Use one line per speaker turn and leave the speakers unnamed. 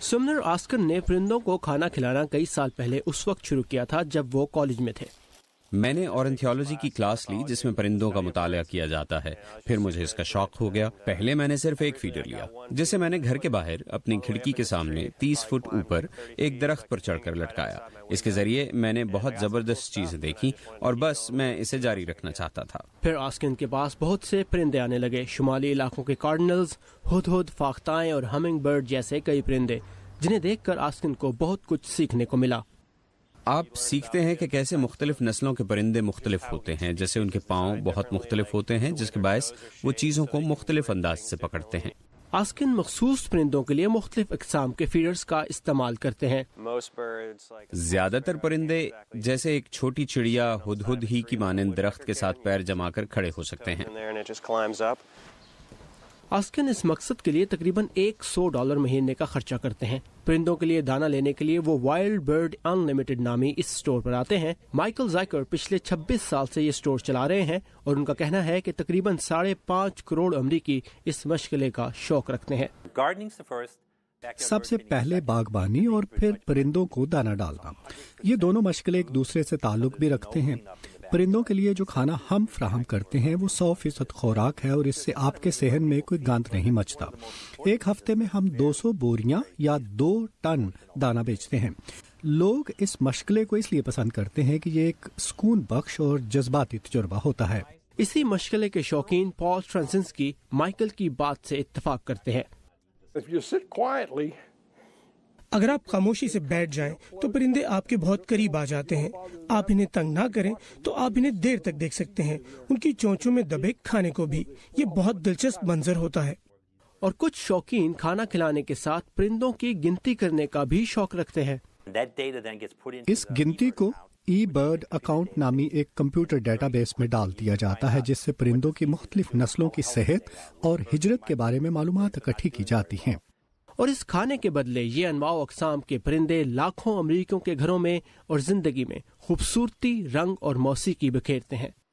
summoner Oscar نے پرندوں کو کھانا کھلانا کئی سال پہلے اس وقت شروع کیا تھا جب
وہ کالج میں تھے میں نے اورنتھیالوجی کی کلاس لی جس میں پرندوں کا مطالعہ کیا جاتا ہے پھر مجھے اس کا شوق ہو گیا پہلے میں نے صرف ایک فیڈر لیا جسے میں نے گھر کے باہر اپنی کھڑکی کے سامنے تیس فٹ اوپر ایک درخت پر چڑھ کر لٹکایا اس کے ذریعے میں نے بہت زبردست چیزیں دیکھی اور بس میں اسے جاری رکھنا چاہتا تھا
پھر آسکن کے پاس بہت سے پرندے آنے لگے شمالی علاقوں کے کارڈنلز ہد ہد فاختائیں اور ہمنگ برڈ جیسے کئی پرندے جنہیں دیکھ کر آسکن کو بہت کچھ سیکھنے کو ملا
آپ سیکھتے ہیں کہ کیسے مختلف نسلوں کے پرندے مختلف ہوتے ہیں جیسے ان کے پاؤں بہت مختلف ہوتے ہیں جس کے باعث وہ چیزوں کو مختلف انداز سے پکڑتے ہیں
آسکن مخصوص پرندوں کے لیے مختلف اقسام کے فیڈرز کا استعمال کرتے ہیں
زیادہ تر پرندے جیسے ایک چھوٹی چڑیا ہد ہد ہی کی مانند درخت کے ساتھ پیر جما کر کھڑے ہو سکتے ہیں
آسکن اس مقصد کے لیے تقریباً ایک سو ڈالر مہینے کا خرچہ کرتے ہیں پرندوں کے لیے دانا لینے کے لیے وہ وائلڈ برڈ ان لمیٹڈ نامی اس سٹور پر آتے ہیں مائیکل زائکر پچھلے چھبیس سال سے یہ سٹور چلا رہے ہیں اور ان کا کہنا ہے کہ تقریباً ساڑھے پانچ کروڑ امریکی اس مشغلے کا شوق رکھتے ہیں
سب سے پہلے باغبانی اور پھر پرندوں کو دانہ ڈالنا یہ دونوں مشغلیں ایک دوسرے سے تعلق بھی رکھتے ہیں پرندوں کے لیے جو کھانا ہم فراہم کرتے ہیں وہ سو فیصد خوراک ہے اور اس سے آپ کے صحن میں کوئی گند نہیں مچتا ایک ہفتے میں ہم دو سو بوریاں یا دو ٹن دانہ بیچتے ہیں لوگ اس مشکلے کو اس لیے پسند کرتے ہیں کہ یہ ایک سکون بخش اور جذباتی تجربہ ہوتا ہے
اسی مشکلے کے شوقین پال کی مائیکل کی بات سے اتفاق کرتے ہیں اگر آپ خاموشی سے بیٹھ جائیں تو پرندے آپ کے بہت قریب آ جاتے ہیں آپ انہیں تنگ نہ کریں تو آپ انہیں دیر تک دیکھ سکتے ہیں ان کی چونچوں میں دبے کھانے کو بھی یہ بہت دلچسپ منظر ہوتا ہے اور کچھ شوقین کھانا کھلانے کے ساتھ پرندوں کی گنتی کرنے کا بھی شوق رکھتے ہیں اس
گنتی کو ای برڈ اکاؤنٹ نامی ایک کمپیوٹر ڈیٹا بیس میں ڈال دیا جاتا ہے جس سے پرندوں کی مختلف نسلوں کی صحت اور ہجرت کے بارے میں معلومات اکٹھی کی جاتی ہیں اور اس کھانے
کے بدلے یہ انواع اقسام کے پرندے لاکھوں امریکیوں کے گھروں میں اور زندگی میں خوبصورتی رنگ اور موسیقی بکھیرتے ہیں